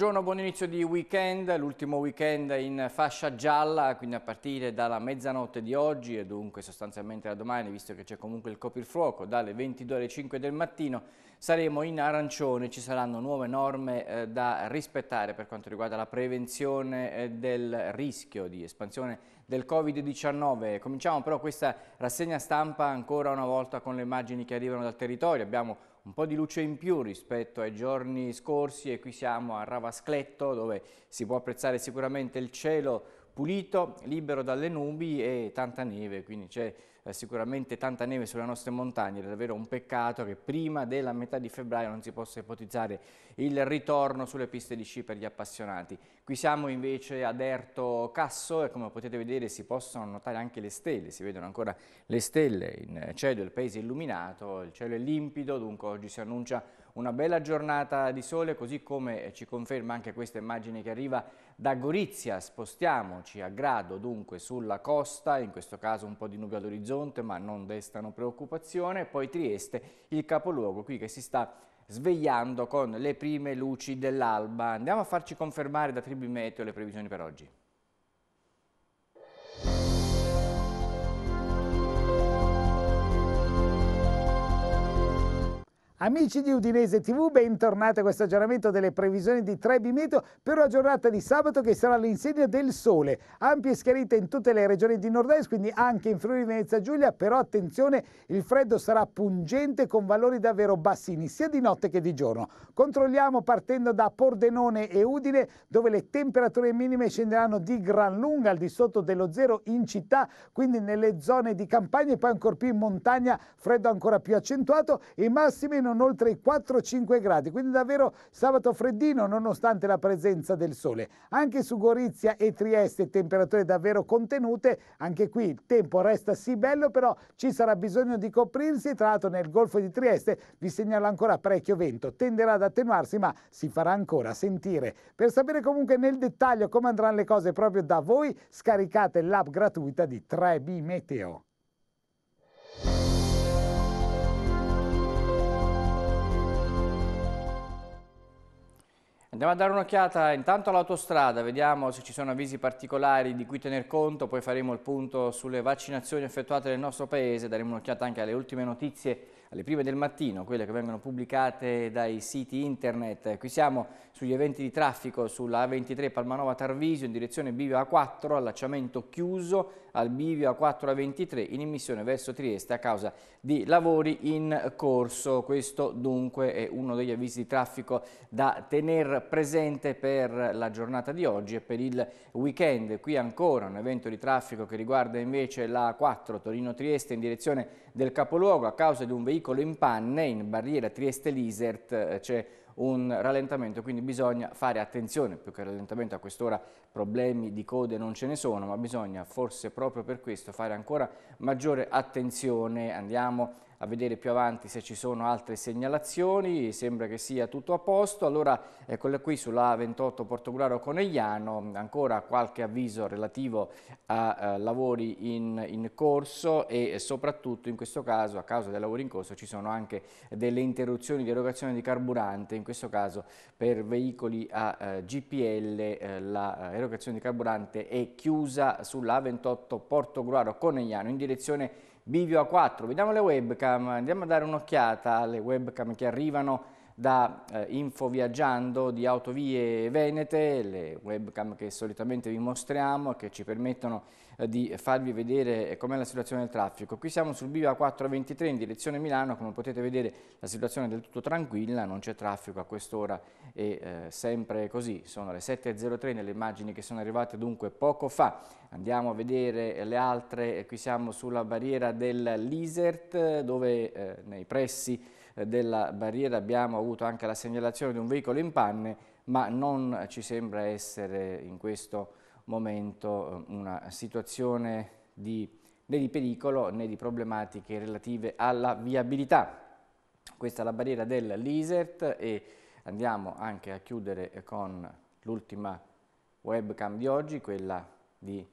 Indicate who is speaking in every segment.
Speaker 1: Buongiorno, buon inizio di weekend, l'ultimo weekend in fascia gialla, quindi a partire dalla mezzanotte di oggi e dunque sostanzialmente da domani, visto che c'è comunque il coprifuoco, dalle 22 alle 5 del mattino saremo in arancione, ci saranno nuove norme eh, da rispettare per quanto riguarda la prevenzione eh, del rischio di espansione del Covid-19. Cominciamo però questa rassegna stampa ancora una volta con le immagini che arrivano dal territorio, abbiamo un po' di luce in più rispetto ai giorni scorsi e qui siamo a Ravascletto dove si può apprezzare sicuramente il cielo pulito, libero dalle nubi e tanta neve, quindi c'è eh, sicuramente tanta neve sulle nostre montagne, è davvero un peccato che prima della metà di febbraio non si possa ipotizzare il ritorno sulle piste di sci per gli appassionati. Qui siamo invece ad Erto Casso e come potete vedere si possono notare anche le stelle, si vedono ancora le stelle in cielo, il paese illuminato, il cielo è limpido, dunque oggi si annuncia una bella giornata di sole, così come ci conferma anche questa immagine che arriva da Gorizia spostiamoci a grado dunque sulla costa, in questo caso un po' di nubi all'orizzonte ma non destano preoccupazione, poi Trieste, il capoluogo qui che si sta svegliando con le prime luci dell'alba. Andiamo a farci confermare da Tribimeteo le previsioni per oggi.
Speaker 2: Amici di Udinese TV, bentornati a questo aggiornamento delle previsioni di Trebi Meteo per una giornata di sabato che sarà l'insegna del sole. Ampie schiarite in tutte le regioni di nord-est, quindi anche in Friuli Venezia Giulia, però attenzione, il freddo sarà pungente con valori davvero bassini, sia di notte che di giorno. Controlliamo partendo da Pordenone e Udine, dove le temperature minime scenderanno di gran lunga al di sotto dello zero in città, quindi nelle zone di campagna e poi ancora più in montagna, freddo ancora più accentuato e massime in non oltre i 4-5 gradi, quindi davvero sabato freddino nonostante la presenza del sole. Anche su Gorizia e Trieste temperature davvero contenute, anche qui il tempo resta sì bello, però ci sarà bisogno di coprirsi, tra l'altro nel Golfo di Trieste vi segnalo ancora parecchio vento, tenderà ad attenuarsi ma si farà ancora sentire. Per sapere comunque nel dettaglio come andranno le cose proprio da voi, scaricate l'app gratuita di 3B Meteo.
Speaker 1: Andiamo a dare un'occhiata intanto all'autostrada, vediamo se ci sono avvisi particolari di cui tener conto, poi faremo il punto sulle vaccinazioni effettuate nel nostro paese, daremo un'occhiata anche alle ultime notizie, alle prime del mattino, quelle che vengono pubblicate dai siti internet. Qui siamo sugli eventi di traffico sulla A23 Palmanova Tarvisio in direzione Bivio A4, allacciamento chiuso, al bivio A4 a 23 in immissione verso Trieste a causa di lavori in corso. Questo dunque è uno degli avvisi di traffico da tenere presente per la giornata di oggi e per il weekend. Qui ancora un evento di traffico che riguarda invece la A4 Torino-Trieste in direzione del capoluogo a causa di un veicolo in panne in barriera Trieste-Lisert. C'è un rallentamento, quindi bisogna fare attenzione, più che rallentamento a quest'ora problemi di code non ce ne sono, ma bisogna forse proprio per questo fare ancora maggiore attenzione, andiamo a vedere più avanti se ci sono altre segnalazioni, sembra che sia tutto a posto. Allora eccola qui sulla 28 Portogruaro Conegliano, ancora qualche avviso relativo a eh, lavori in, in, corso e soprattutto in questo caso a causa dei lavori in corso ci sono anche delle interruzioni di erogazione di carburante, in questo caso per veicoli a eh, GPL eh, la erogazione di carburante è chiusa sulla 28 Portogruaro Conegliano in direzione Bivio A4. Vediamo le webcam, andiamo a dare un'occhiata alle webcam che arrivano da eh, Viaggiando di Autovie Venete, le webcam che solitamente vi mostriamo e che ci permettono eh, di farvi vedere eh, com'è la situazione del traffico. Qui siamo sul Biva 423 in direzione Milano, come potete vedere la situazione è del tutto tranquilla, non c'è traffico a quest'ora e eh, sempre così. Sono le 7.03 nelle immagini che sono arrivate dunque poco fa. Andiamo a vedere le altre, qui siamo sulla barriera del Lisert dove eh, nei pressi della barriera abbiamo avuto anche la segnalazione di un veicolo in panne, ma non ci sembra essere in questo momento eh, una situazione di, né di pericolo né di problematiche relative alla viabilità. Questa è la barriera del Lisert e andiamo anche a chiudere con l'ultima webcam di oggi, quella di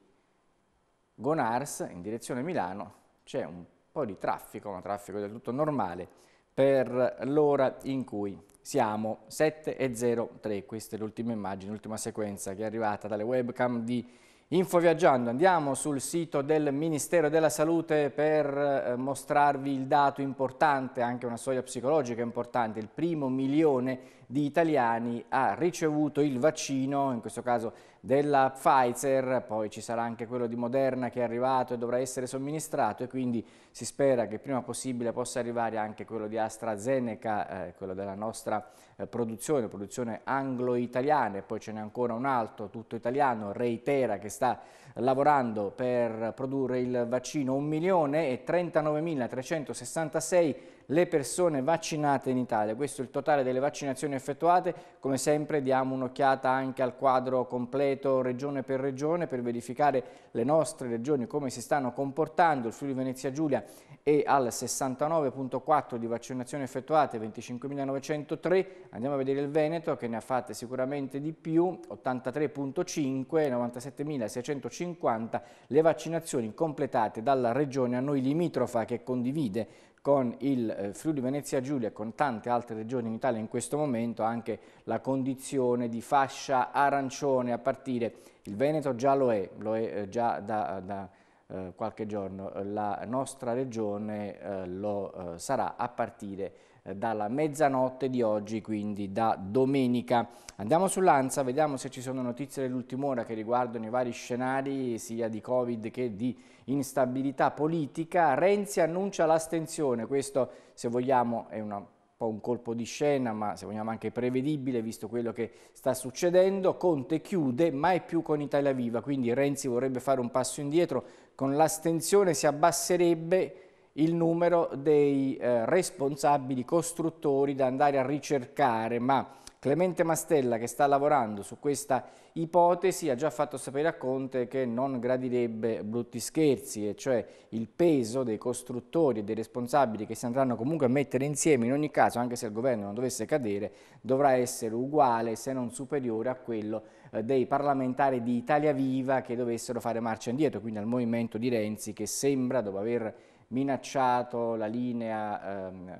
Speaker 1: Gonars in direzione Milano. C'è un po' di traffico, ma traffico del tutto normale per l'ora in cui siamo 7.03, questa è l'ultima immagine, l'ultima sequenza che è arrivata dalle webcam di Infoviaggiando. Andiamo sul sito del Ministero della Salute per eh, mostrarvi il dato importante, anche una soglia psicologica importante, il primo milione di italiani ha ricevuto il vaccino, in questo caso della Pfizer, poi ci sarà anche quello di Moderna che è arrivato e dovrà essere somministrato e quindi si spera che prima possibile possa arrivare anche quello di AstraZeneca, eh, quello della nostra produzione, eh, produzione anglo-italiana e poi ce n'è ancora un altro, tutto italiano, Reitera, che sta lavorando per produrre il vaccino. 1.039.366 le persone vaccinate in Italia. Questo è il totale delle vaccinazioni effettuate. Come sempre diamo un'occhiata anche al quadro completo regione per regione per verificare le nostre regioni come si stanno comportando. Il Friuli Venezia Giulia è al 69.4 di vaccinazioni effettuate, 25.903, andiamo a vedere il Veneto che ne ha fatte sicuramente di più, 83.5, 97.650 le vaccinazioni completate dalla regione a noi limitrofa che condivide con il eh, Friuli Venezia Giulia e con tante altre regioni in Italia in questo momento anche la condizione di fascia arancione a partire, il Veneto già lo è, lo è eh, già da, da eh, qualche giorno, la nostra regione lo sarà a partire eh, dalla mezzanotte di oggi, quindi da domenica. Andiamo sull'ANSA, vediamo se ci sono notizie dell'ultima ora che riguardano i vari scenari sia di Covid che di instabilità politica. Renzi annuncia l'astensione, questo se vogliamo è una po' un colpo di scena, ma se vogliamo anche prevedibile, visto quello che sta succedendo. Conte chiude, mai più con Italia Viva, quindi Renzi vorrebbe fare un passo indietro, con l'astensione si abbasserebbe il numero dei eh, responsabili costruttori da andare a ricercare, ma Clemente Mastella che sta lavorando su questa ipotesi ha già fatto sapere a Conte che non gradirebbe brutti scherzi, e cioè il peso dei costruttori e dei responsabili che si andranno comunque a mettere insieme in ogni caso, anche se il governo non dovesse cadere, dovrà essere uguale se non superiore a quello eh, dei parlamentari di Italia Viva che dovessero fare marcia indietro, quindi al movimento di Renzi che sembra dopo aver minacciato la linea ehm,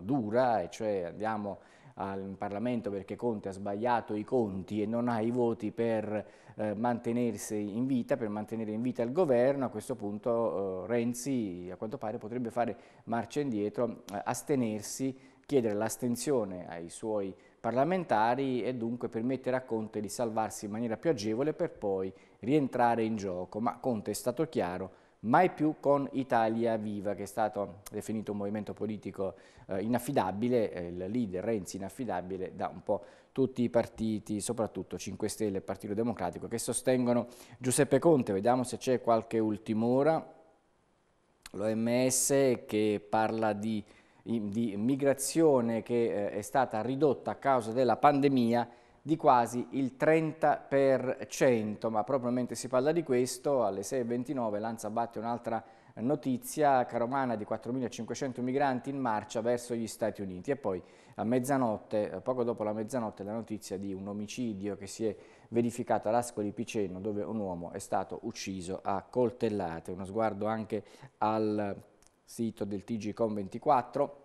Speaker 1: dura, e cioè andiamo al Parlamento perché Conte ha sbagliato i conti e non ha i voti per eh, mantenersi in vita, per mantenere in vita il governo, a questo punto eh, Renzi a quanto pare potrebbe fare marcia indietro, eh, astenersi, chiedere l'astensione ai suoi parlamentari e dunque permettere a Conte di salvarsi in maniera più agevole per poi rientrare in gioco. Ma Conte è stato chiaro, mai più con Italia Viva, che è stato definito un movimento politico eh, inaffidabile, eh, il leader Renzi inaffidabile da un po' tutti i partiti, soprattutto 5 Stelle e Partito Democratico, che sostengono Giuseppe Conte. Vediamo se c'è qualche ultimora. L'OMS che parla di, di migrazione che eh, è stata ridotta a causa della pandemia di quasi il 30%, ma proprio mentre si parla di questo, alle 6.29 Lanza batte un'altra notizia caromana di 4.500 migranti in marcia verso gli Stati Uniti e poi a mezzanotte, eh, poco dopo la mezzanotte, la notizia di un omicidio che si è verificato all'Ascoli Piceno dove un uomo è stato ucciso a coltellate. Uno sguardo anche al sito del TG Com 24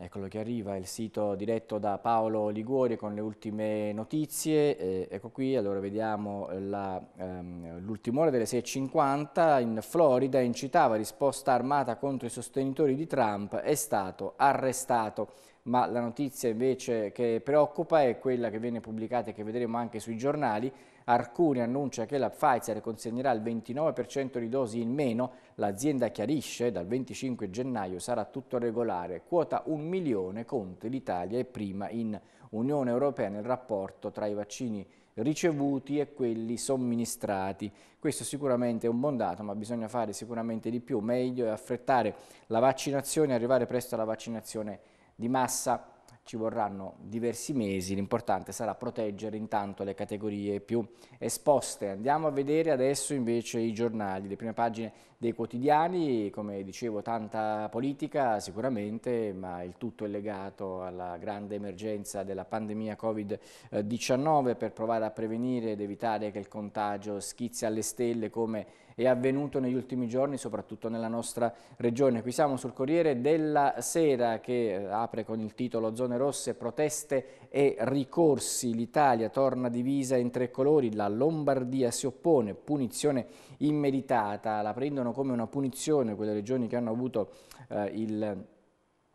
Speaker 1: Eccolo che arriva, il sito diretto da Paolo Liguori con le ultime notizie, eh, ecco qui, allora vediamo ehm, l'ultima ehm, ora delle 6.50, in Florida incitava risposta armata contro i sostenitori di Trump, è stato arrestato, ma la notizia invece che preoccupa è quella che viene pubblicata e che vedremo anche sui giornali, Arcuri annuncia che la Pfizer consegnerà il 29% di dosi in meno L'azienda chiarisce dal 25 gennaio sarà tutto regolare, quota 1 milione conti l'Italia è prima in Unione Europea nel rapporto tra i vaccini ricevuti e quelli somministrati. Questo sicuramente è un buon dato, ma bisogna fare sicuramente di più, meglio e affrettare la vaccinazione arrivare presto alla vaccinazione di massa ci vorranno diversi mesi, l'importante sarà proteggere intanto le categorie più esposte. Andiamo a vedere adesso invece i giornali, le prime pagine dei quotidiani, come dicevo tanta politica sicuramente, ma il tutto è legato alla grande emergenza della pandemia Covid-19 per provare a prevenire ed evitare che il contagio schizzi alle stelle come è avvenuto negli ultimi giorni, soprattutto nella nostra regione. Qui siamo sul Corriere della Sera che eh, apre con il titolo Zone rosse, proteste e ricorsi. L'Italia torna divisa in tre colori, la Lombardia si oppone, punizione immeritata. La prendono come una punizione quelle regioni che hanno avuto eh, il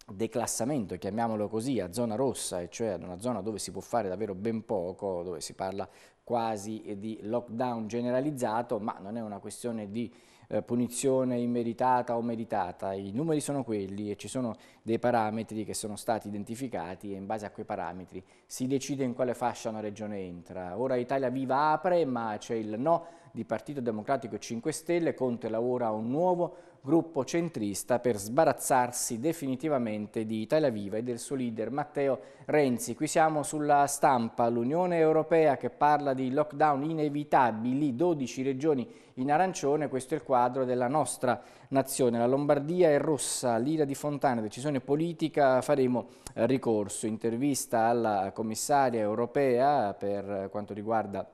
Speaker 1: declassamento, chiamiamolo così, a zona rossa, e cioè ad una zona dove si può fare davvero ben poco, dove si parla quasi di lockdown generalizzato, ma non è una questione di eh, punizione immeritata o meritata, i numeri sono quelli e ci sono dei parametri che sono stati identificati e in base a quei parametri si decide in quale fascia una regione entra. Ora Italia Viva apre, ma c'è il no di Partito Democratico e 5 Stelle, Conte lavora a un nuovo gruppo centrista per sbarazzarsi definitivamente di Italia Viva e del suo leader Matteo Renzi. Qui siamo sulla stampa, l'Unione Europea che parla di lockdown inevitabili, 12 regioni in arancione, questo è il quadro della nostra nazione. La Lombardia è rossa, l'ira di Fontana, decisione politica, faremo ricorso. Intervista alla commissaria europea per quanto riguarda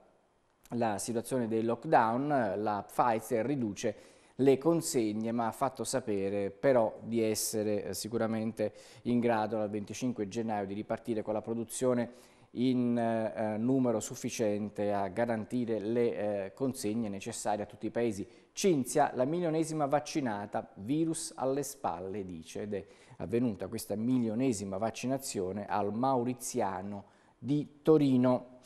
Speaker 1: la situazione dei lockdown, la Pfizer riduce le consegne, ma ha fatto sapere però di essere eh, sicuramente in grado dal 25 gennaio di ripartire con la produzione in eh, eh, numero sufficiente a garantire le eh, consegne necessarie a tutti i paesi. Cinzia, la milionesima vaccinata, virus alle spalle, dice, ed è avvenuta questa milionesima vaccinazione al Mauriziano di Torino.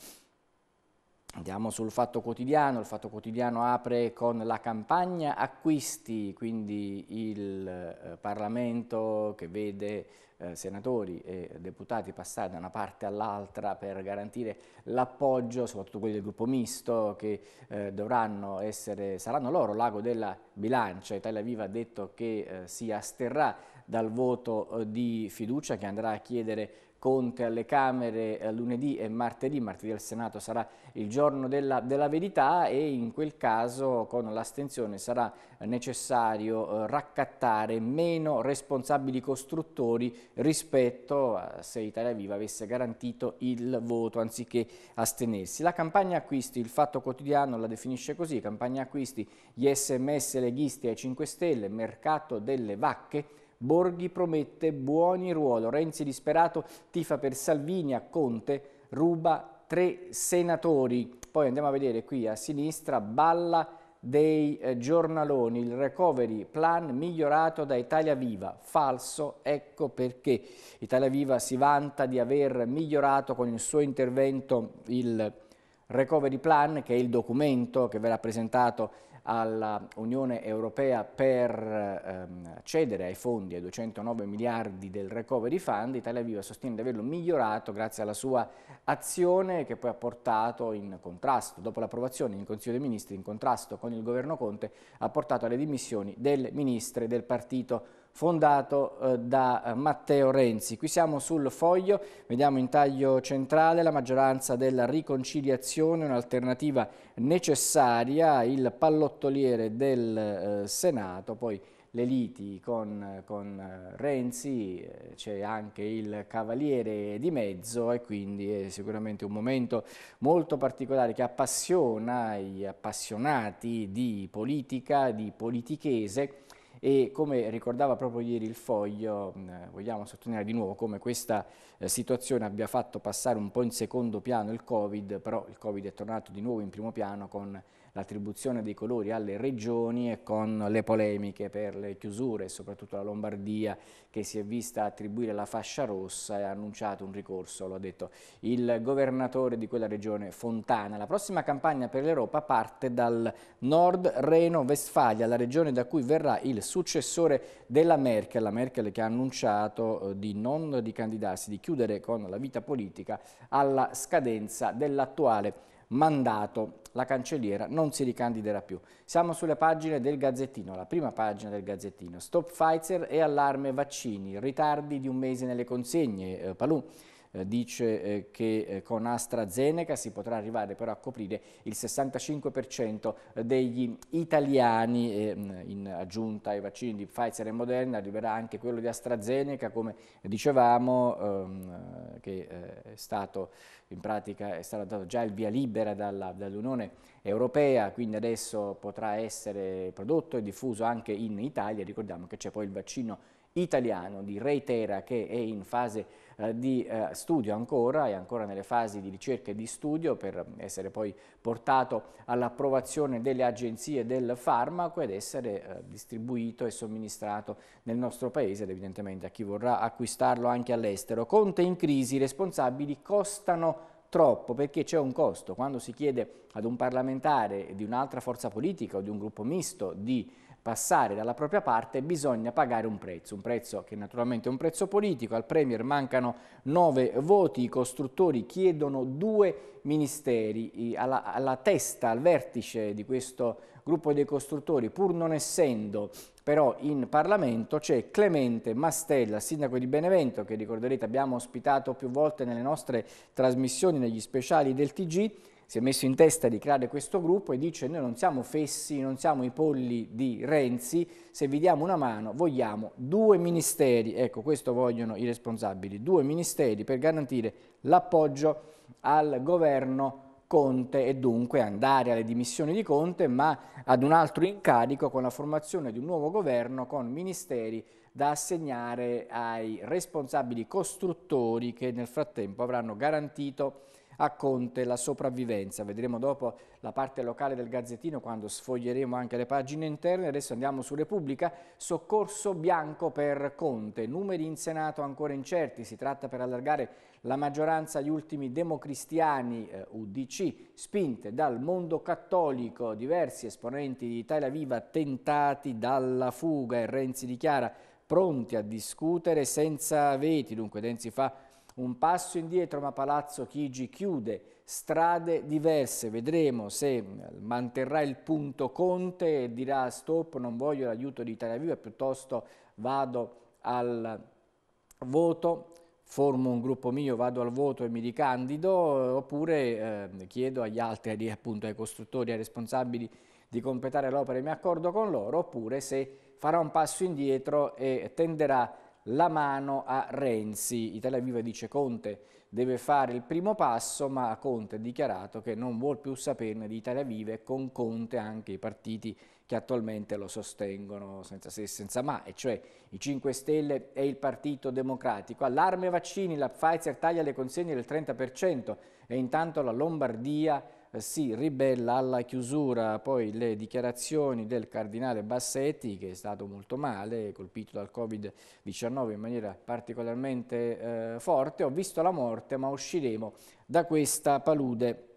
Speaker 1: Andiamo sul Fatto Quotidiano, il Fatto Quotidiano apre con la campagna acquisti, quindi il eh, Parlamento che vede eh, senatori e deputati passare da una parte all'altra per garantire l'appoggio, soprattutto quelli del gruppo misto, che eh, dovranno essere, saranno loro l'ago della bilancia. Italia Viva ha detto che eh, si asterrà dal voto eh, di fiducia che andrà a chiedere Conte alle Camere eh, lunedì e martedì, martedì al Senato sarà il giorno della, della verità e in quel caso con l'astensione sarà necessario eh, raccattare meno responsabili costruttori rispetto a se Italia Viva avesse garantito il voto anziché astenersi. La campagna acquisti, il Fatto Quotidiano la definisce così, campagna acquisti, gli sms leghisti ai 5 Stelle, mercato delle vacche, Borghi promette buoni ruolo. Renzi disperato tifa per Salvini a Conte, ruba tre senatori. Poi andiamo a vedere qui a sinistra, balla dei eh, giornaloni, il recovery plan migliorato da Italia Viva, falso, ecco perché Italia Viva si vanta di aver migliorato con il suo intervento il recovery plan che è il documento che verrà presentato all'Unione Europea per ehm, accedere ai fondi, ai 209 miliardi del Recovery Fund, Italia Viva sostiene di averlo migliorato grazie alla sua azione che poi ha portato in contrasto, dopo l'approvazione in Consiglio dei Ministri, in contrasto con il governo Conte, ha portato alle dimissioni del ministro del partito fondato eh, da eh, Matteo Renzi. Qui siamo sul foglio, vediamo in taglio centrale la maggioranza della riconciliazione, un'alternativa necessaria, il pallottoliere del eh, Senato, poi le liti con, con Renzi, c'è anche il cavaliere di mezzo e quindi è sicuramente un momento molto particolare che appassiona gli appassionati di politica, di politichese e come ricordava proprio ieri il foglio, vogliamo sottolineare di nuovo come questa eh, situazione abbia fatto passare un po' in secondo piano il Covid, però il Covid è tornato di nuovo in primo piano con l'attribuzione dei colori alle regioni e con le polemiche per le chiusure, soprattutto la Lombardia che si è vista attribuire la fascia rossa e ha annunciato un ricorso, lo ha detto il governatore di quella regione Fontana. La prossima campagna per l'Europa parte dal nord Reno-Vestfalia, la regione da cui verrà il successore della Merkel, la Merkel che ha annunciato eh, di non di candidarsi, di chiudere con la vita politica alla scadenza dell'attuale mandato la cancelliera non si ricandiderà più. Siamo sulle pagine del Gazzettino, la prima pagina del Gazzettino. Stop Pfizer e allarme vaccini, ritardi di un mese nelle consegne. Eh, Palù. Eh, dice eh, che eh, con AstraZeneca si potrà arrivare però a coprire il 65% degli italiani mm, in aggiunta ai vaccini di Pfizer e Moderna arriverà anche quello di AstraZeneca come dicevamo ehm, che è stato in pratica è stato dato già il via libera dall'Unione dall Europea, quindi adesso potrà essere prodotto e diffuso anche in Italia, ricordiamo che c'è poi il vaccino italiano di Reitera che è in fase eh, di eh, studio ancora, è ancora nelle fasi di ricerca e di studio per essere poi portato all'approvazione delle agenzie del farmaco ed essere eh, distribuito e somministrato nel nostro paese ed evidentemente a chi vorrà acquistarlo anche all'estero. Conte in crisi, i responsabili costano troppo perché c'è un costo. Quando si chiede ad un parlamentare di un'altra forza politica o di un gruppo misto di passare dalla propria parte bisogna pagare un prezzo, un prezzo che naturalmente è un prezzo politico, al Premier mancano nove voti, i costruttori chiedono due ministeri, alla, alla testa, al vertice di questo gruppo dei costruttori, pur non essendo però in Parlamento c'è Clemente Mastella, sindaco di Benevento, che ricorderete abbiamo ospitato più volte nelle nostre trasmissioni, negli speciali del TG, si è messo in testa di creare questo gruppo e dice noi non siamo fessi, non siamo i polli di Renzi, se vi diamo una mano vogliamo due ministeri, ecco questo vogliono i responsabili, due ministeri per garantire l'appoggio al governo Conte e dunque andare alle dimissioni di Conte ma ad un altro incarico con la formazione di un nuovo governo con ministeri da assegnare ai responsabili costruttori che nel frattempo avranno garantito a Conte la sopravvivenza. Vedremo dopo la parte locale del Gazzettino quando sfoglieremo anche le pagine interne. Adesso andiamo su Repubblica. Soccorso bianco per Conte. Numeri in Senato ancora incerti. Si tratta per allargare la maggioranza agli ultimi democristiani eh, UDC, spinte dal mondo cattolico. Diversi esponenti di Italia Viva tentati dalla fuga e Renzi dichiara pronti a discutere senza veti. Dunque Renzi fa un passo indietro ma Palazzo Chigi chiude strade diverse, vedremo se manterrà il punto Conte e dirà stop, non voglio l'aiuto di Italia Viva, piuttosto vado al voto, formo un gruppo mio, vado al voto e mi ricandido, oppure eh, chiedo agli altri, appunto ai costruttori, ai responsabili di completare l'opera e mi accordo con loro, oppure se farà un passo indietro e tenderà a la mano a Renzi. Italia Viva dice Conte deve fare il primo passo, ma Conte ha dichiarato che non vuol più saperne di Italia Viva e con Conte anche i partiti che attualmente lo sostengono senza se e senza ma, e cioè i 5 Stelle e il Partito Democratico. Allarme vaccini, la Pfizer taglia le consegne del 30% e intanto la Lombardia eh si ribella alla chiusura, poi le dichiarazioni del cardinale Bassetti che è stato molto male, colpito dal Covid-19 in maniera particolarmente eh, forte, ho visto la morte ma usciremo da questa palude.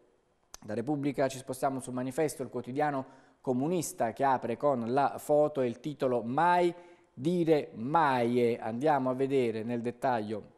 Speaker 1: Da Repubblica ci spostiamo sul manifesto, il quotidiano comunista che apre con la foto e il titolo Mai dire mai e andiamo a vedere nel dettaglio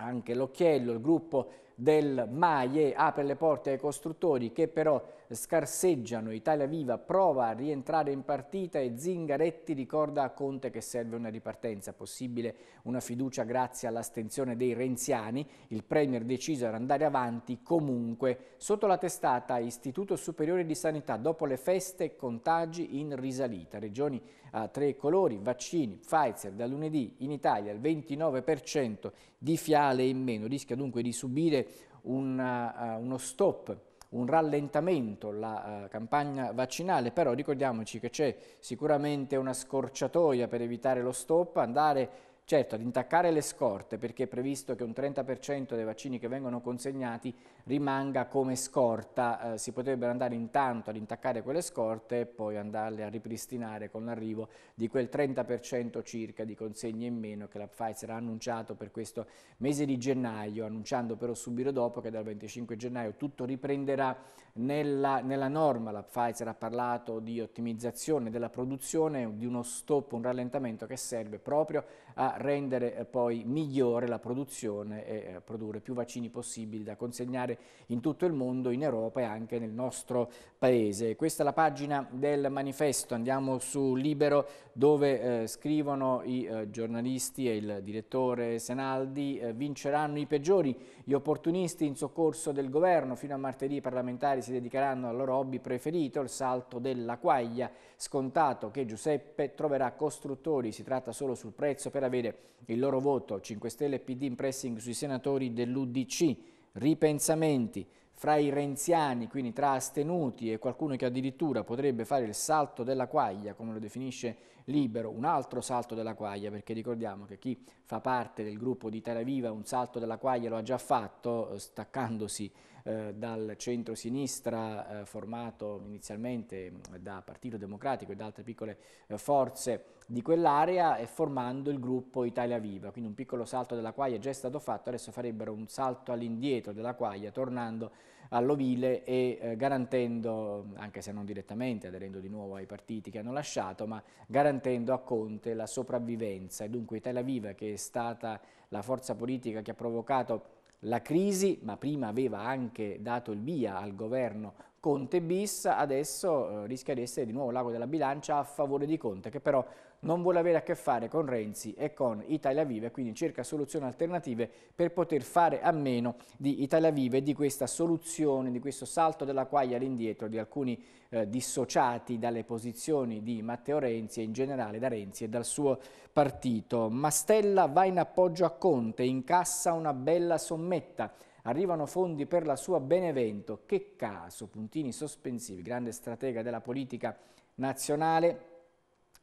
Speaker 1: anche l'occhiello, il gruppo del MAIE apre le porte ai costruttori che però scarseggiano. Italia Viva prova a rientrare in partita e Zingaretti ricorda a Conte che serve una ripartenza, possibile una fiducia grazie all'astenzione dei renziani. Il Premier deciso ad andare avanti comunque. Sotto la testata Istituto Superiore di Sanità, dopo le feste, contagi in risalita. Regioni a tre colori, vaccini, Pfizer da lunedì in Italia il 29% di fiale in meno, rischia dunque di subire una, eh, eh, uno stop un rallentamento la uh, campagna vaccinale, però ricordiamoci che c'è sicuramente una scorciatoia per evitare lo stop, andare Certo, ad intaccare le scorte, perché è previsto che un 30% dei vaccini che vengono consegnati rimanga come scorta, eh, si potrebbero andare intanto ad intaccare quelle scorte e poi andarle a ripristinare con l'arrivo di quel 30% circa di consegne in meno che la Pfizer ha annunciato per questo mese di gennaio, annunciando però subito dopo che dal 25 gennaio tutto riprenderà nella, nella norma. La Pfizer ha parlato di ottimizzazione della produzione, di uno stop, un rallentamento che serve proprio a rendere eh, poi migliore la produzione e eh, produrre più vaccini possibili da consegnare in tutto il mondo, in Europa e anche nel nostro paese. Questa è la pagina del manifesto, andiamo su Libero dove eh, scrivono i eh, giornalisti e il direttore Senaldi, eh, vinceranno i peggiori, gli opportunisti in soccorso del governo, fino a martedì i parlamentari si dedicheranno al loro hobby preferito, il salto della quaglia scontato che Giuseppe troverà costruttori, si tratta solo sul prezzo per avere il loro voto. 5 Stelle PD in pressing sui senatori dell'UDC, ripensamenti fra i renziani, quindi tra astenuti e qualcuno che addirittura potrebbe fare il salto della quaglia, come lo definisce libero, un altro salto della quaglia, perché ricordiamo che chi fa parte del gruppo di Teraviva un salto della quaglia lo ha già fatto, eh, staccandosi eh, dal centro-sinistra eh, formato inizialmente mm, da Partito Democratico e da altre piccole eh, forze di quell'area e formando il gruppo Italia Viva, quindi un piccolo salto della quaglia è già stato fatto, adesso farebbero un salto all'indietro della quaglia tornando all'ovile e eh, garantendo, anche se non direttamente, aderendo di nuovo ai partiti che hanno lasciato, ma garantendo a Conte la sopravvivenza. E dunque Tel Aviv che è stata la forza politica che ha provocato la crisi, ma prima aveva anche dato il via al governo Conte bis, adesso eh, rischia di essere di nuovo l'ago della bilancia a favore di Conte, che però non vuole avere a che fare con Renzi e con Italia Vive, quindi cerca soluzioni alternative per poter fare a meno di Italia Vive e di questa soluzione, di questo salto della quaglia all'indietro di alcuni eh, dissociati dalle posizioni di Matteo Renzi e in generale da Renzi e dal suo partito. Mastella va in appoggio a Conte, incassa una bella sommetta arrivano fondi per la sua Benevento. Che caso, puntini sospensivi, grande stratega della politica nazionale,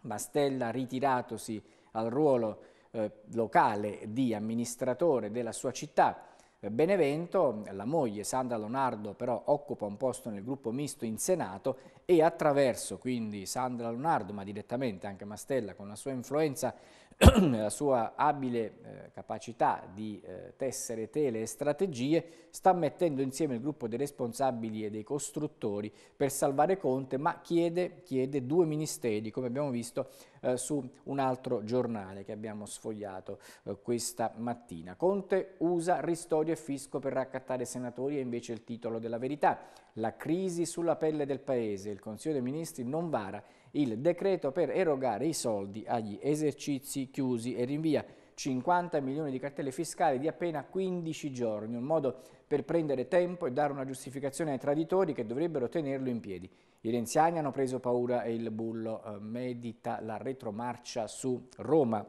Speaker 1: Mastella ritiratosi al ruolo eh, locale di amministratore della sua città, eh, Benevento, la moglie Sandra Leonardo però occupa un posto nel gruppo misto in Senato e attraverso quindi Sandra Leonardo, ma direttamente anche Mastella con la sua influenza, nella sua abile eh, capacità di eh, tessere tele e strategie, sta mettendo insieme il gruppo dei responsabili e dei costruttori per salvare Conte, ma chiede, chiede due ministeri, come abbiamo visto eh, su un altro giornale che abbiamo sfogliato eh, questa mattina. Conte usa ristorio e fisco per raccattare senatori, è invece il titolo della verità. La crisi sulla pelle del Paese, il Consiglio dei Ministri non vara il decreto per erogare i soldi agli esercizi chiusi e rinvia 50 milioni di cartelle fiscali di appena 15 giorni, un modo per prendere tempo e dare una giustificazione ai traditori che dovrebbero tenerlo in piedi. I renziani hanno preso paura e il bullo eh, medita la retromarcia su Roma.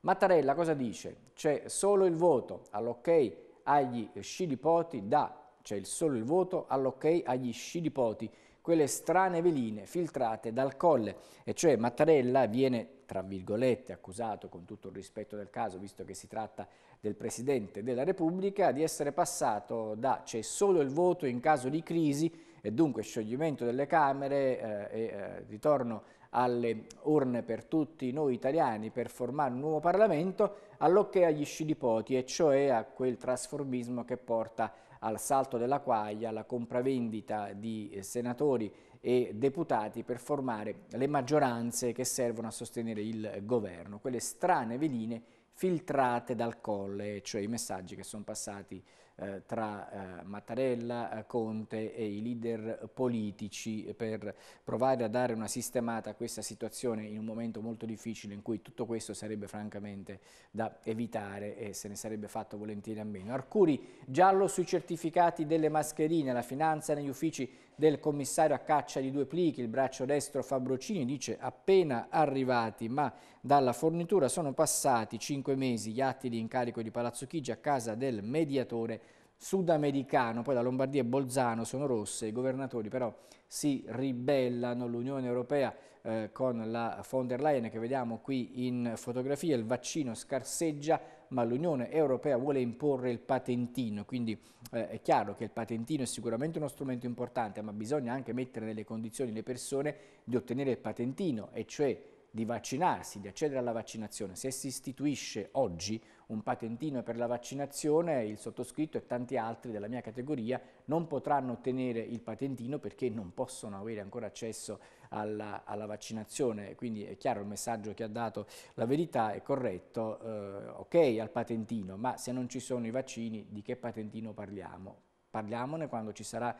Speaker 1: Mattarella cosa dice? C'è solo il voto all'ok agli scidipoti da c'è solo il voto all'ok agli scidipoti quelle strane veline filtrate dal colle, e cioè Mattarella viene, tra virgolette, accusato con tutto il rispetto del caso, visto che si tratta del Presidente della Repubblica, di essere passato da c'è solo il voto in caso di crisi e dunque scioglimento delle Camere eh, e eh, ritorno alle urne per tutti noi italiani per formare un nuovo Parlamento, all'ok agli scidipoti, e cioè a quel trasformismo che porta al salto della quaglia, alla compravendita di eh, senatori e deputati per formare le maggioranze che servono a sostenere il governo, quelle strane veline filtrate dal colle, cioè i messaggi che sono passati eh, tra eh, Mattarella, eh, Conte e i leader politici per provare a dare una sistemata a questa situazione in un momento molto difficile in cui tutto questo sarebbe francamente da evitare e se ne sarebbe fatto volentieri a meno. Arcuri, giallo sui certificati delle mascherine, la finanza negli uffici del commissario a caccia di due plichi, il braccio destro Fabrocini, dice appena arrivati ma dalla fornitura sono passati cinque mesi gli atti di incarico di Palazzo Chigi a casa del mediatore sudamericano, poi la Lombardia e Bolzano sono rosse, i governatori però si ribellano, l'Unione Europea eh, con la von der Leyen che vediamo qui in fotografia, il vaccino scarseggia, ma l'Unione Europea vuole imporre il patentino, quindi eh, è chiaro che il patentino è sicuramente uno strumento importante, ma bisogna anche mettere nelle condizioni le persone di ottenere il patentino, e cioè di vaccinarsi, di accedere alla vaccinazione. Se si istituisce oggi un patentino per la vaccinazione, il sottoscritto e tanti altri della mia categoria non potranno ottenere il patentino perché non possono avere ancora accesso alla, alla, vaccinazione. Quindi è chiaro il messaggio che ha dato la verità è corretto, eh, ok al patentino, ma se non ci sono i vaccini di che patentino parliamo? Parliamone quando ci sarà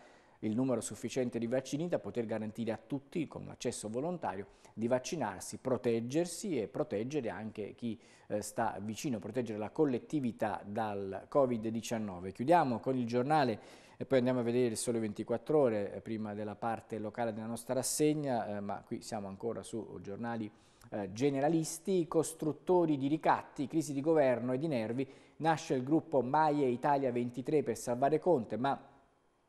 Speaker 1: il numero sufficiente di vaccini da poter garantire a tutti con accesso volontario di vaccinarsi, proteggersi e proteggere anche chi eh, sta vicino, proteggere la collettività dal Covid-19. Chiudiamo con il giornale e poi andiamo a vedere il sole 24 ore eh, prima della parte locale della nostra rassegna, eh, ma qui siamo ancora su giornali eh, generalisti, costruttori di ricatti, crisi di governo e di nervi, nasce il gruppo Maie Italia 23 per salvare Conte, ma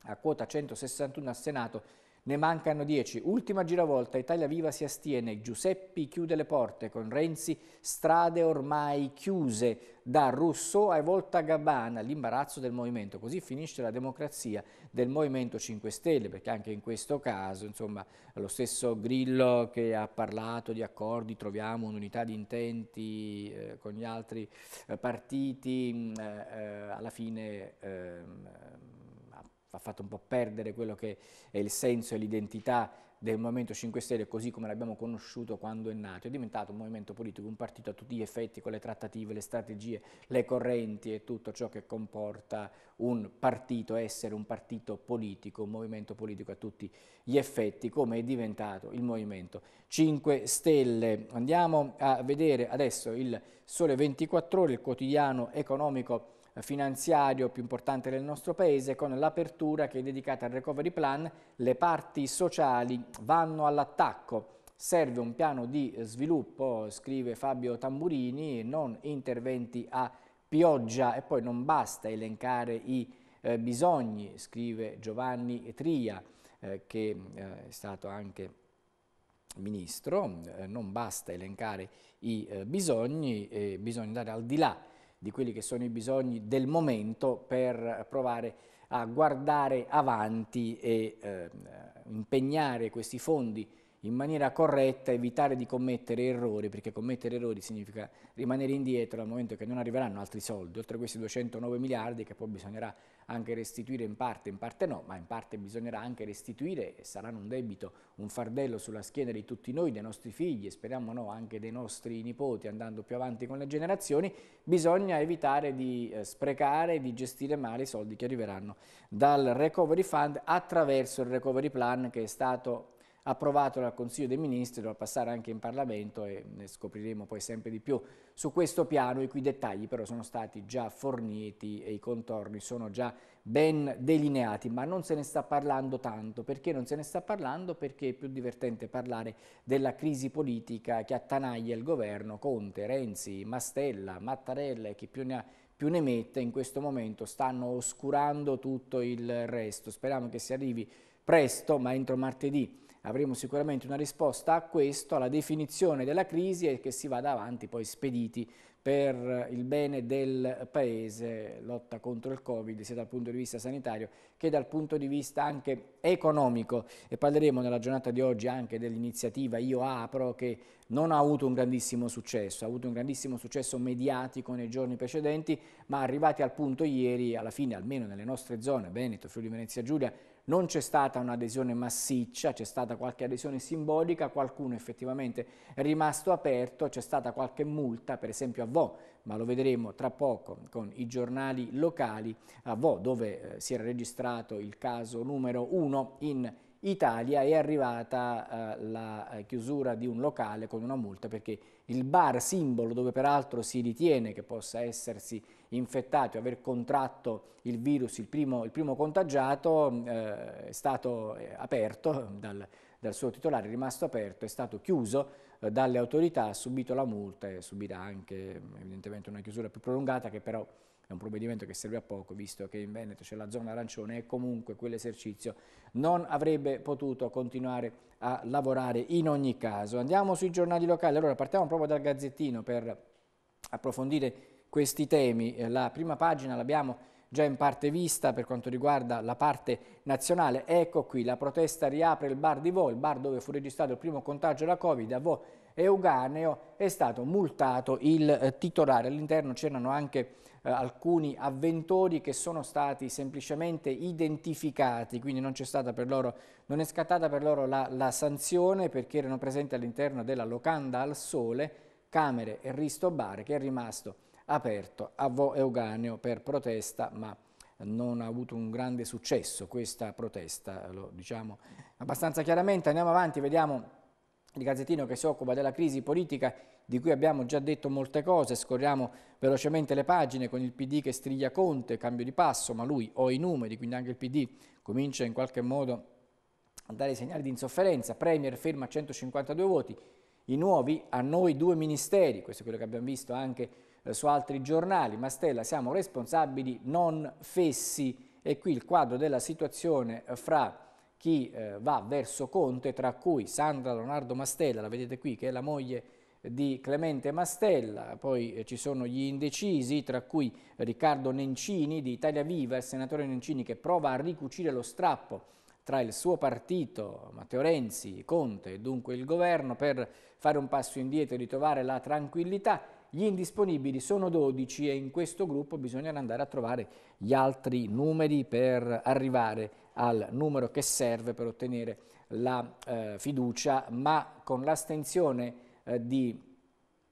Speaker 1: a quota 161 al Senato, ne mancano 10. Ultima giravolta, Italia Viva si astiene, Giuseppi chiude le porte con Renzi, strade ormai chiuse da Rousseau e Volta Gabbana, l'imbarazzo del movimento. Così finisce la democrazia del Movimento 5 Stelle, perché anche in questo caso, insomma, lo stesso Grillo che ha parlato di accordi, troviamo un'unità di intenti eh, con gli altri eh, partiti, mm, eh, eh, alla fine Eh, ha fatto un po' perdere quello che è il senso e l'identità del Movimento 5 Stelle così come l'abbiamo conosciuto quando è nato, è diventato un movimento politico, un partito a tutti gli effetti con le trattative, le strategie, le correnti e tutto ciò che comporta un partito, essere un partito politico, un movimento politico a tutti gli effetti, come è diventato il Movimento 5 Stelle. Andiamo a vedere adesso il Sole 24 Ore, il quotidiano economico finanziario più importante del nostro Paese con l'apertura che è dedicata al recovery plan. Le parti sociali vanno all'attacco. Serve un piano di sviluppo, scrive Fabio Tamburini, non interventi a pioggia e poi non basta elencare i eh, bisogni, scrive Giovanni Tria, eh, che eh, è stato anche ministro, eh, non basta elencare i eh, bisogni, eh, bisogna andare al di là di quelli che sono i bisogni del momento per provare a guardare avanti e eh, impegnare questi fondi in maniera corretta, evitare di commettere errori, perché commettere errori significa rimanere indietro dal momento che non arriveranno altri soldi, oltre a questi 209 miliardi che poi bisognerà anche restituire in parte, in parte no, ma in parte bisognerà anche restituire e saranno un debito, un fardello sulla schiena di tutti noi, dei nostri figli e speriamo no, anche dei nostri nipoti andando più avanti con le generazioni, bisogna evitare di eh, sprecare, di gestire male i soldi che arriveranno dal Recovery Fund attraverso il Recovery Plan che è stato approvato dal Consiglio dei Ministri, dovrà passare anche in Parlamento e ne scopriremo poi sempre di più su questo piano, i cui dettagli però sono stati già forniti e i contorni sono già ben delineati, ma non se ne sta parlando tanto. Perché non se ne sta parlando? Perché è più divertente parlare della crisi politica che attanaglia il governo Conte, Renzi, Mastella, Mattarella e chi più ne ha più ne mette in questo momento stanno oscurando tutto il resto. Speriamo che si arrivi presto, ma entro martedì avremo sicuramente una risposta a questo, alla definizione della crisi e che si vada avanti poi spediti per il bene del Paese, lotta contro il Covid, sia dal punto di vista sanitario che dal punto di vista anche economico. E parleremo nella giornata di oggi anche dell'iniziativa Io Apro, che non ha avuto un grandissimo successo, ha avuto un grandissimo successo mediatico nei giorni precedenti, ma arrivati al punto ieri, alla fine, almeno nelle nostre zone, Veneto, Friuli Venezia Giulia, non c'è stata un'adesione massiccia, c'è stata qualche adesione simbolica, qualcuno effettivamente è rimasto aperto, c'è stata qualche multa, per esempio a Vo, ma lo vedremo tra poco con i giornali locali, a Vo dove eh, si era registrato il caso numero uno in Italia è arrivata eh, la eh, chiusura di un locale con una multa perché il bar simbolo dove peraltro si ritiene che possa essersi infettato, aver contratto il virus, il primo, il primo contagiato mm, eh, è stato eh, aperto dal, dal, suo titolare, è rimasto aperto, è stato chiuso eh, dalle autorità, ha subito la multa e subirà anche mm, evidentemente una chiusura più prolungata che però è un provvedimento che serve a poco, visto che in Veneto c'è la zona arancione e comunque quell'esercizio non avrebbe potuto continuare a lavorare in ogni caso. Andiamo sui giornali locali, allora partiamo proprio dal Gazzettino per approfondire questi temi. Eh, la prima pagina l'abbiamo già in parte vista per quanto riguarda la parte nazionale. Ecco qui, la protesta riapre il bar di Vo, il bar dove fu registrato il primo contagio da Covid a Vo Euganeo, è stato multato il eh, titolare. All'interno c'erano anche eh, alcuni avventori che sono stati semplicemente identificati, quindi non, per loro, non è scattata per loro la, la sanzione perché erano presenti all'interno della locanda al sole, camere e risto bar che è rimasto aperto a Vo Euganeo per protesta, ma non ha avuto un grande successo questa protesta, lo diciamo abbastanza chiaramente. Andiamo avanti, vediamo il Gazzettino che si occupa della crisi politica di cui abbiamo già detto molte cose, scorriamo velocemente le pagine con il PD che striglia Conte, cambio di passo, ma lui ho i numeri, quindi anche il PD comincia in qualche modo a dare segnali di insofferenza, Premier ferma 152 voti, i nuovi a noi due ministeri, questo è quello che abbiamo visto anche eh, su altri giornali, Mastella siamo responsabili non fessi e qui il quadro della situazione eh, fra chi eh, va verso Conte, tra cui Sandra Leonardo Mastella, la vedete qui, che è la moglie di Clemente Mastella, poi ci sono gli indecisi, tra cui Riccardo Nencini di Italia Viva, il senatore Nencini che prova a ricucire lo strappo tra il suo partito, Matteo Renzi, Conte e dunque il governo per fare un passo indietro e ritrovare la tranquillità gli indisponibili sono 12 e in questo gruppo bisogna andare a trovare gli altri numeri per arrivare al numero che serve per ottenere la eh, fiducia, ma con l'astenzione eh, di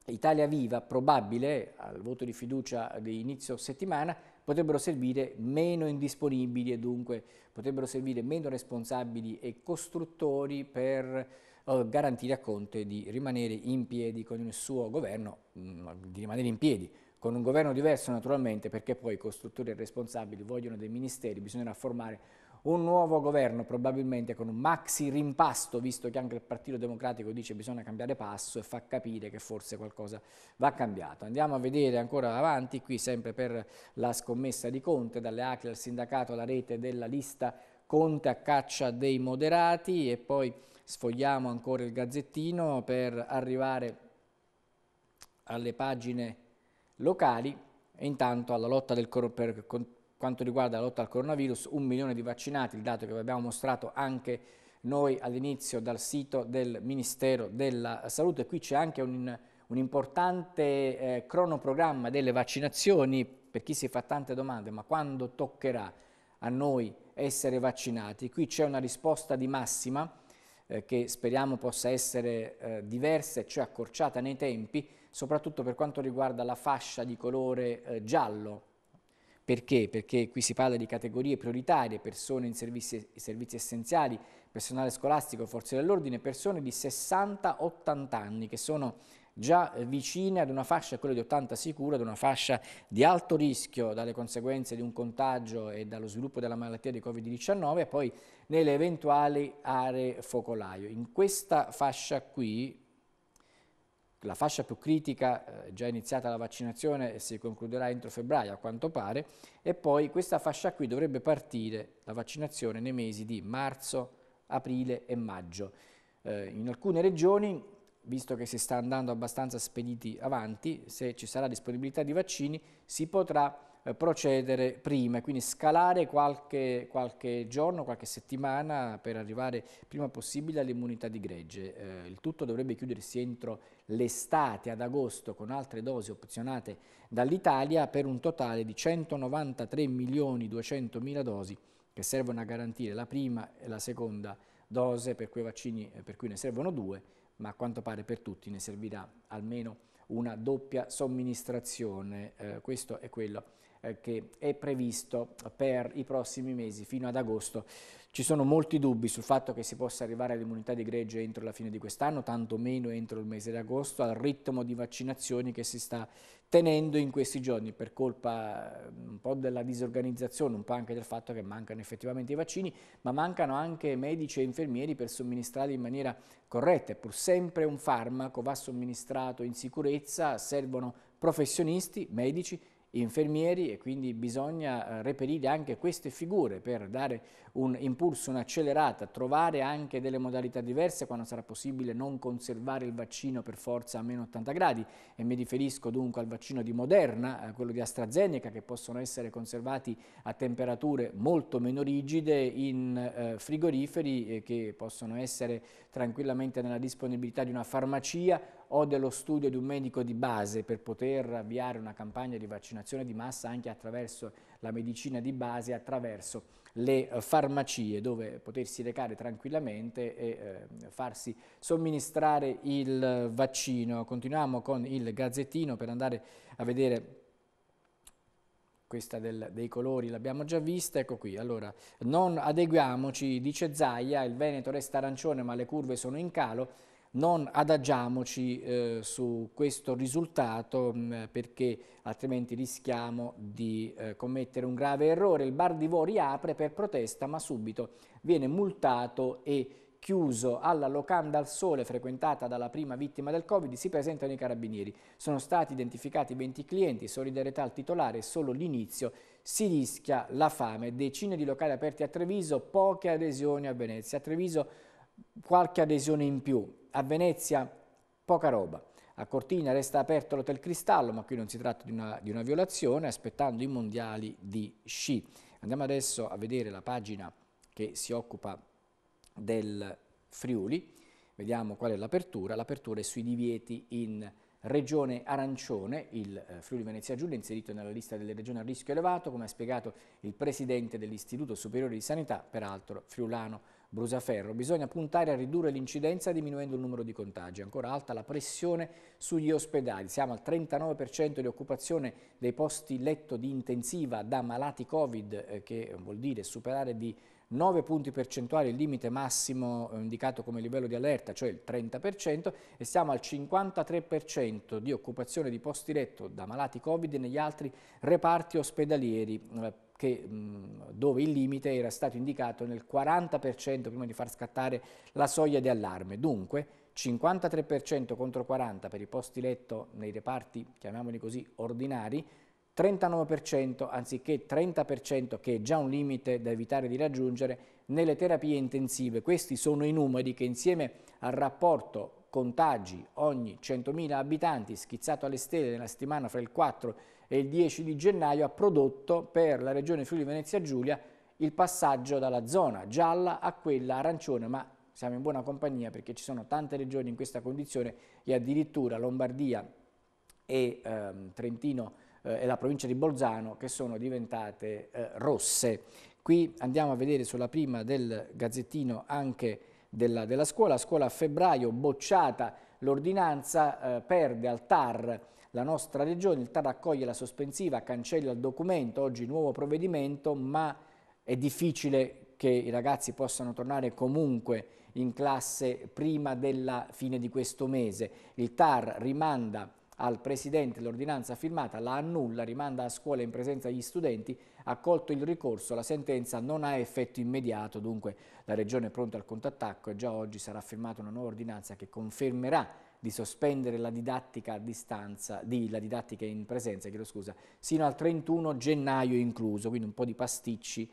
Speaker 1: Italia Viva probabile al voto di fiducia di inizio settimana potrebbero servire meno indisponibili e dunque potrebbero servire meno responsabili e costruttori per eh, garantire a Conte di rimanere in piedi con il suo governo, mm, di rimanere in piedi con un governo diverso naturalmente perché poi i costruttori e responsabili vogliono dei ministeri, bisognerà formare un nuovo governo probabilmente con un maxi rimpasto visto che anche il Partito Democratico dice che bisogna cambiare passo e fa capire che forse qualcosa va cambiato. Andiamo a vedere ancora avanti qui sempre per la scommessa di Conte dalle ACLE al sindacato alla rete della lista Conte a caccia dei moderati e poi sfogliamo ancora il gazzettino per arrivare alle pagine locali e intanto alla lotta del, per quanto riguarda la lotta al coronavirus, un milione di vaccinati, il dato che vi abbiamo mostrato anche noi all'inizio dal sito del Ministero della Salute. Qui c'è anche un, un importante eh, cronoprogramma delle vaccinazioni per chi si fa tante domande, ma quando toccherà a noi essere vaccinati? Qui c'è una risposta di massima eh, che speriamo possa essere eh, diversa, cioè accorciata nei tempi, soprattutto per quanto riguarda la fascia di colore eh, giallo. Perché? Perché qui si parla di categorie prioritarie, persone in servizi, servizi essenziali, personale scolastico, forze dell'ordine, persone di 60-80 anni che sono già vicine ad una fascia, quella di 80 sicura, ad una fascia di alto rischio dalle conseguenze di un contagio e dallo sviluppo della malattia di Covid-19 e poi nelle eventuali aree focolaio. In questa fascia qui, la fascia più critica, eh, già iniziata la vaccinazione, e si concluderà entro febbraio a quanto pare, e poi questa fascia qui dovrebbe partire la vaccinazione nei mesi di marzo, aprile e maggio. Eh, in alcune regioni visto che si sta andando abbastanza spediti avanti, se ci sarà disponibilità di vaccini si potrà eh, procedere prima, quindi scalare qualche, qualche, giorno, qualche settimana per arrivare prima possibile all'immunità di gregge. Eh, il tutto dovrebbe chiudersi entro l'estate, ad agosto, con altre dosi opzionate dall'Italia per un totale di 193 milioni 200 mila dosi che servono a garantire la prima e la seconda dose per quei vaccini eh, per cui ne servono due ma a quanto pare per tutti ne servirà almeno una doppia somministrazione, eh, questo è quello eh, che è previsto per i prossimi mesi fino ad agosto. Ci sono molti dubbi sul fatto che si possa arrivare all'immunità di gregge entro la fine di quest'anno, tantomeno entro il mese di agosto, al ritmo di vaccinazioni che si sta tenendo in questi giorni per colpa eh, un po' della disorganizzazione, un po' anche del fatto che mancano effettivamente i vaccini, ma mancano anche medici e infermieri per somministrarli in maniera corretta. È Pur sempre un farmaco va somministrato in sicurezza sicurezza servono professionisti, medici, infermieri e quindi bisogna eh, reperire anche queste figure per dare un impulso, un'accelerata, trovare anche delle modalità diverse quando sarà possibile non conservare il vaccino per forza a meno 80 gradi e mi riferisco dunque al vaccino di Moderna, eh, quello di AstraZeneca che possono essere conservati a temperature molto meno rigide in eh, frigoriferi eh, che possono essere tranquillamente nella disponibilità di una farmacia o dello studio di un medico di base per poter avviare una campagna di vaccinazione di massa anche attraverso la medicina di base, attraverso le eh, farmacie dove potersi recare tranquillamente e eh, farsi somministrare il vaccino. Continuiamo con il gazzettino per andare a vedere questa del, dei colori l'abbiamo già vista, ecco qui, allora non adeguiamoci, dice Zaia, il Veneto resta arancione ma le curve sono in calo, non adagiamoci eh, su questo risultato mh, mm, perché altrimenti rischiamo di eh, commettere un grave errore. Il bar di Vori apre per protesta ma subito viene multato e chiuso alla locanda al sole frequentata dalla prima vittima del Covid si presentano i carabinieri. Sono stati identificati 20 clienti, solidarietà al titolare, solo l'inizio, si rischia la fame. Decine di locali aperti a Treviso, poche adesioni a Venezia. A Treviso qualche adesione in più. A Venezia poca roba. A Cortina resta aperto l'Hotel Cristallo, ma qui non si tratta di una, di una violazione, aspettando i mondiali di sci. Andiamo adesso a vedere la pagina che si occupa del Friuli, vediamo qual è l'apertura. L'apertura è sui divieti in regione arancione, il eh, Friuli Venezia Giulia è inserito nella lista delle regioni a rischio elevato, come ha spiegato il presidente dell'Istituto Superiore di Sanità, peraltro friulano Brusaferro. Bisogna puntare a ridurre l'incidenza diminuendo il numero di contagi. Ancora alta la pressione sugli ospedali. Siamo al 39% di occupazione dei posti letto di intensiva da malati Covid, eh, che eh, vuol dire superare di 9 punti percentuali il limite massimo eh, indicato come livello di allerta, cioè il 30%, e siamo al 53% di occupazione di posti letto da malati Covid negli altri reparti ospedalieri che, dove il limite era stato indicato nel 40% prima di far scattare la soglia di allarme. Dunque 53% contro 40% per i posti letto nei reparti, chiamiamoli così, ordinari, 39% anziché 30% che è già un limite da evitare di raggiungere nelle terapie intensive. Questi sono i numeri che insieme al rapporto contagi ogni 100.000 abitanti schizzato alle stelle nella settimana fra il 4 e il e il 10 di gennaio ha prodotto per la regione Friuli Venezia Giulia il passaggio dalla zona gialla a quella arancione, ma siamo in buona compagnia perché ci sono tante regioni in questa condizione e addirittura Lombardia e ehm, Trentino eh, e la provincia di Bolzano che sono diventate eh, rosse. Qui andiamo a vedere sulla prima del gazzettino anche della, della scuola. La scuola a febbraio bocciata l'ordinanza eh, perde al TAR la nostra regione, il TAR accoglie la sospensiva, cancella il documento, oggi nuovo provvedimento, ma è difficile che i ragazzi possano tornare comunque in classe prima della fine di questo mese. Il TAR rimanda al Presidente l'ordinanza firmata, la annulla, rimanda a scuola in presenza degli studenti, accolto il ricorso, la sentenza non ha effetto immediato, dunque la Regione è pronta al contrattacco e già oggi sarà firmata una nuova ordinanza che confermerà di sospendere la didattica a distanza, di, la didattica in presenza, chiedo scusa, sino al 31 gennaio incluso, quindi un po' di pasticci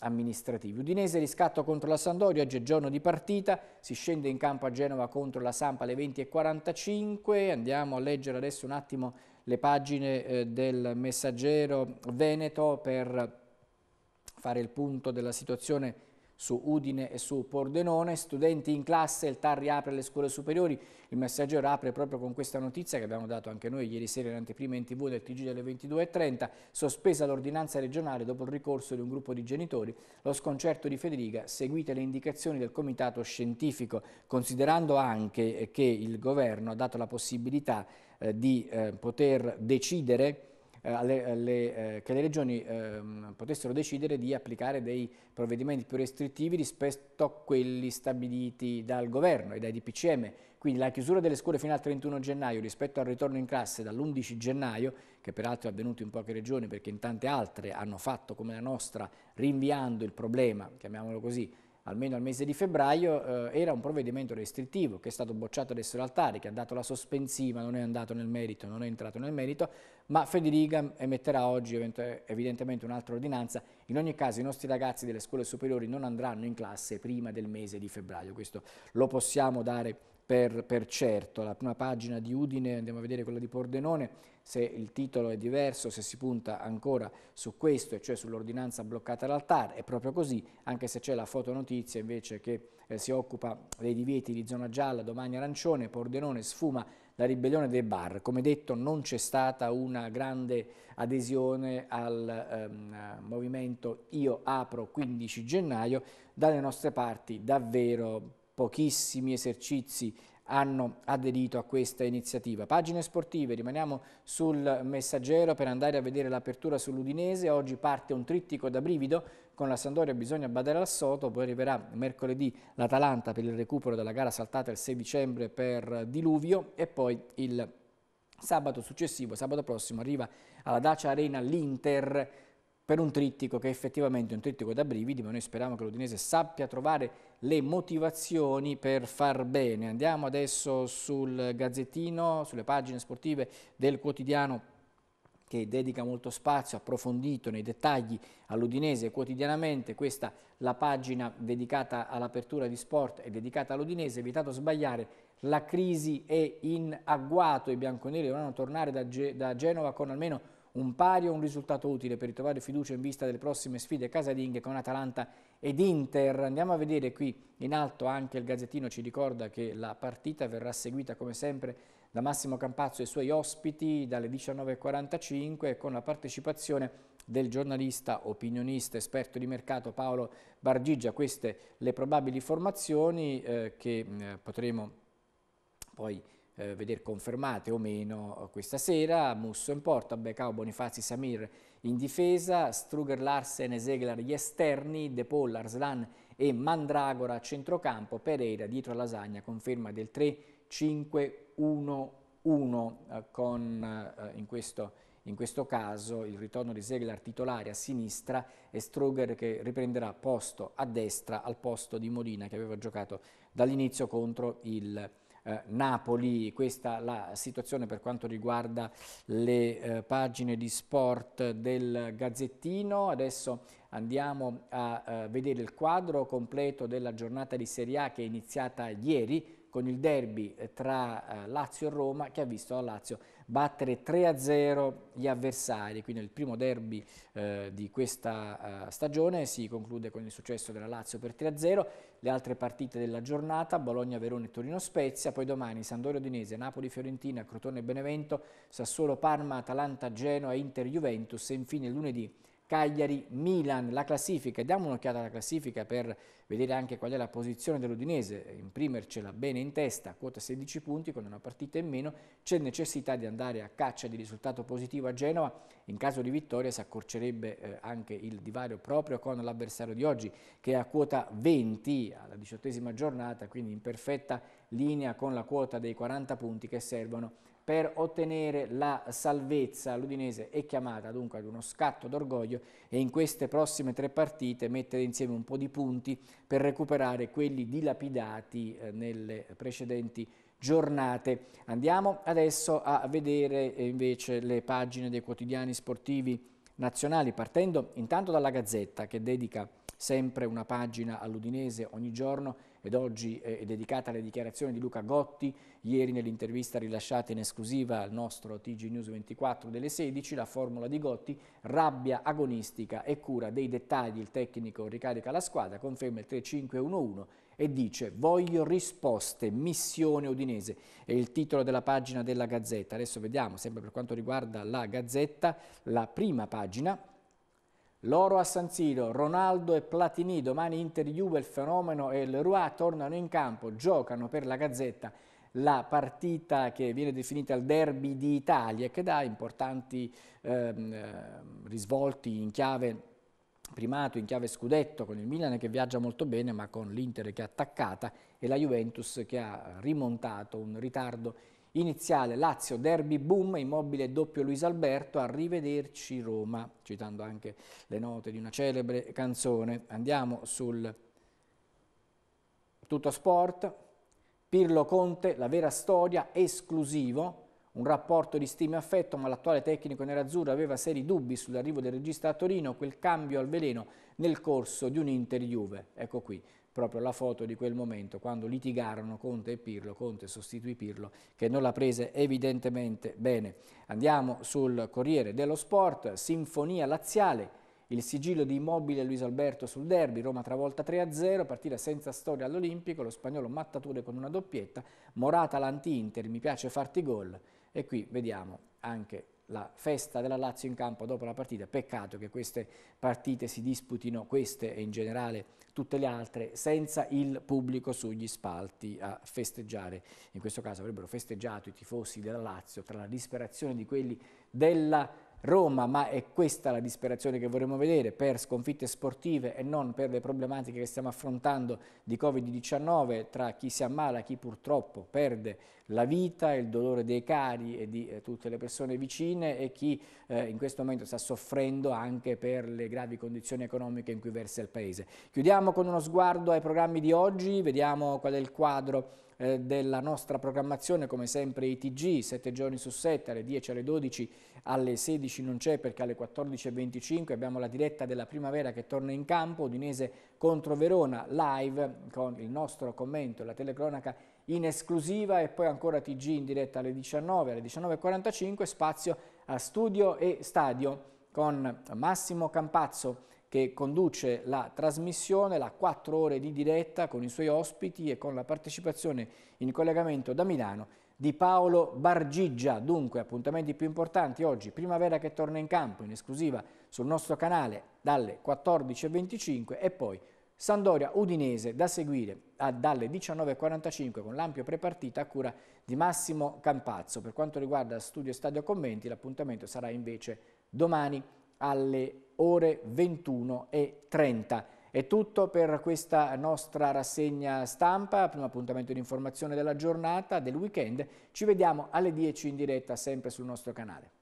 Speaker 1: amministrativi. Udinese riscatto contro la Sandoria, oggi è giorno di partita, si scende in campo a Genova contro la Sampa alle 20.45, andiamo a leggere adesso un attimo le pagine eh, del messaggero Veneto per fare il punto della situazione su Udine e su Pordenone, studenti in classe, il TAR riapre le scuole superiori, il messaggero apre proprio con questa notizia che abbiamo dato anche noi ieri sera in anteprima in tv del TG delle 22.30, sospesa l'ordinanza regionale dopo il ricorso di un gruppo di genitori, lo sconcerto di Federica, seguite le indicazioni del comitato scientifico, considerando anche che il governo ha dato la possibilità eh, di eh, poter decidere eh, alle, alle, eh, che le regioni ehm, potessero decidere di applicare dei provvedimenti più restrittivi rispetto a quelli stabiliti dal governo e dai DPCM. Quindi la chiusura delle scuole fino al 31 gennaio rispetto al ritorno in classe dall'11 gennaio, che peraltro è avvenuto in poche regioni perché in tante altre hanno fatto come la nostra, rinviando il problema, chiamiamolo così, almeno al mese di febbraio, eh, era un provvedimento restrittivo che è stato bocciato adesso l'altare, che ha dato la sospensiva, non è andato nel merito, non è entrato nel merito, ma Federica emetterà oggi evidentemente un'altra ordinanza. In ogni caso i nostri ragazzi delle scuole superiori non andranno in classe prima del mese di febbraio, questo lo possiamo dare per, per certo. La prima pagina di Udine, andiamo a vedere quella di Pordenone, se il titolo è diverso, se si punta ancora su questo, e cioè sull'ordinanza bloccata all'altar, è proprio così, anche se c'è la fotonotizia invece che eh, si occupa dei divieti di zona gialla, domani arancione, Pordenone sfuma la ribellione dei bar. Come detto non c'è stata una grande adesione al ehm, eh, movimento Io apro 15 gennaio, dalle nostre parti davvero pochissimi esercizi hanno aderito a questa iniziativa. Pagine sportive, rimaniamo sul messaggero per andare a vedere l'apertura sull'Udinese, oggi parte un trittico da brivido con la Sandoria bisogna badare al soto, poi arriverà mercoledì l'Atalanta per il recupero della gara saltata il 6 dicembre per diluvio e poi il sabato successivo, sabato prossimo, arriva alla Dacia Arena l'Inter per un trittico che è effettivamente è un trittico da brividi, ma noi speriamo che l'Udinese sappia trovare le motivazioni per far bene. Andiamo adesso sul gazzettino, sulle pagine sportive del quotidiano che dedica molto spazio approfondito nei dettagli all'Udinese quotidianamente, questa la pagina dedicata all'apertura di sport è dedicata all'Udinese, evitato sbagliare, la crisi è in agguato, i bianconeri dovranno tornare da, Ge da Genova con almeno un pari o un risultato utile per ritrovare fiducia in vista delle prossime sfide casalinghe con Atalanta ed Inter. Andiamo a vedere qui in alto anche il Gazzettino ci ricorda che la partita verrà seguita come sempre da Massimo Campazzo e i suoi ospiti dalle 19.45 con la partecipazione del giornalista, opinionista, esperto di mercato Paolo Bargigia. Queste le probabili formazioni eh, che eh, potremo poi eh, vedere confermate o meno eh, questa sera. Musso in porta, Becao, Bonifazi, Samir in difesa, Struger, Larsen e Zegler gli esterni, De Paul, Arslan e Mandragora a centrocampo, Pereira dietro a Lasagna, conferma del 3-5-1. 1-1 eh, con eh, in, questo, in, questo, caso il ritorno di Segler titolare a sinistra e Strugger che riprenderà posto a destra al posto di Molina che aveva giocato dall'inizio contro il eh, Napoli, questa la situazione per quanto riguarda le eh, pagine di sport del Gazzettino. Adesso andiamo a eh, vedere il quadro completo della giornata di Serie A che è iniziata ieri con il derby eh, tra eh, Lazio e Roma che ha visto la Lazio battere 3-0 gli avversari, quindi il primo derby eh, di questa eh, stagione si conclude con il successo della Lazio per 3-0, le altre partite della giornata Bologna, Verona e Torino Spezia, poi domani Sandorio Dinese, Napoli Fiorentina, Crotone Benevento, Sassuolo Parma, Atalanta Genoa, Inter Juventus e infine lunedì Cagliari-Milan, la classifica, diamo un'occhiata alla classifica per vedere anche qual è la posizione dell'Udinese, imprimercela bene in testa, quota 16 punti con una partita in meno, c'è necessità di andare a caccia di risultato positivo a Genova, in caso di vittoria si accorcerebbe eh, anche il divario proprio con l'avversario di oggi che è a quota 20 alla diciottesima giornata, quindi in perfetta linea con la quota dei 40 punti che servono per ottenere la salvezza l'Udinese è chiamata dunque ad uno scatto d'orgoglio e in queste prossime tre partite mettere insieme un po' di punti per recuperare quelli dilapidati eh, nelle precedenti giornate. Andiamo adesso a vedere eh, invece le pagine dei quotidiani sportivi nazionali partendo intanto dalla Gazzetta che dedica sempre una pagina all'Udinese ogni giorno ed oggi è dedicata alle dichiarazioni di Luca Gotti. Ieri nell'intervista rilasciata in esclusiva al nostro TG News 24 delle 16, la formula di Gotti, rabbia agonistica e cura dei dettagli, il tecnico ricarica la squadra, conferma il 3-5-1-1 e dice voglio risposte, missione udinese, è il titolo della pagina della Gazzetta. Adesso vediamo, sempre per quanto riguarda la Gazzetta, la prima pagina loro a San Siro, Ronaldo e Platini, domani Inter-Juve, il fenomeno e il Roi tornano in campo, giocano per la Gazzetta la partita che viene definita il derby d'Italia che dà importanti ehm, ehm, risvolti in chiave primato in chiave scudetto con il Milan che viaggia molto bene ma con l'Inter che è attaccata e la Juventus che ha rimontato un ritardo Iniziale Lazio, derby boom, immobile doppio Luis Alberto, arrivederci Roma, citando anche le note di una celebre canzone. Andiamo sul tutto sport, Pirlo Conte, la vera storia, esclusivo, un rapporto di stima e affetto, ma l'attuale tecnico nerazzurro aveva seri dubbi sull'arrivo del regista a Torino, quel cambio al veleno nel corso di un Inter-Juve. Ecco qui, proprio la foto di quel momento quando litigarono Conte e Pirlo, Conte sostituì Pirlo che non la prese evidentemente bene. Andiamo sul Corriere dello Sport, Sinfonia Laziale, il sigillo di immobile Luis Alberto sul derby, Roma travolta 3-0, partita senza storia all'Olimpico, lo spagnolo Mattatore con una doppietta, Morata l'anti-Inter, mi piace farti gol e qui vediamo anche la festa della Lazio in campo dopo la partita, peccato che queste partite si disputino, queste e in generale tutte le altre senza il pubblico sugli spalti a festeggiare. In questo caso avrebbero festeggiato i tifosi della Lazio tra la disperazione di quelli della Roma, ma è questa la disperazione che vorremmo vedere per sconfitte sportive e non per le problematiche che stiamo affrontando di Covid-19 tra chi si ammala, chi purtroppo perde la vita, il dolore dei cari e di eh, tutte le persone vicine e chi eh, in questo momento sta soffrendo anche per le gravi condizioni economiche in cui versa il Paese. Chiudiamo con uno sguardo ai programmi di oggi, vediamo qual è il quadro eh, della nostra programmazione, come sempre i TG, 7 giorni su 7, alle 10, alle 12, alle 16 non c'è perché alle 14.25 abbiamo la diretta della primavera che torna in campo, Udinese contro Verona, live con il nostro commento, la telecronaca in esclusiva e poi ancora TG in diretta alle 19, alle 19.45, spazio a studio e stadio con Massimo Campazzo che conduce la trasmissione, la 4 ore di diretta con i suoi ospiti e con la partecipazione in collegamento da Milano di Paolo Bargiggia. Dunque appuntamenti più importanti oggi, primavera che torna in campo in esclusiva sul nostro canale dalle 14.25 e poi Sandoria Udinese da seguire dalle 19.45 con l'ampio prepartita a cura di Massimo Campazzo. Per quanto riguarda Studio e Stadio Commenti l'appuntamento sarà invece domani alle ore 21.30. È tutto per questa nostra rassegna stampa, primo appuntamento di informazione della giornata, del weekend. Ci vediamo alle 10 in diretta sempre sul nostro canale.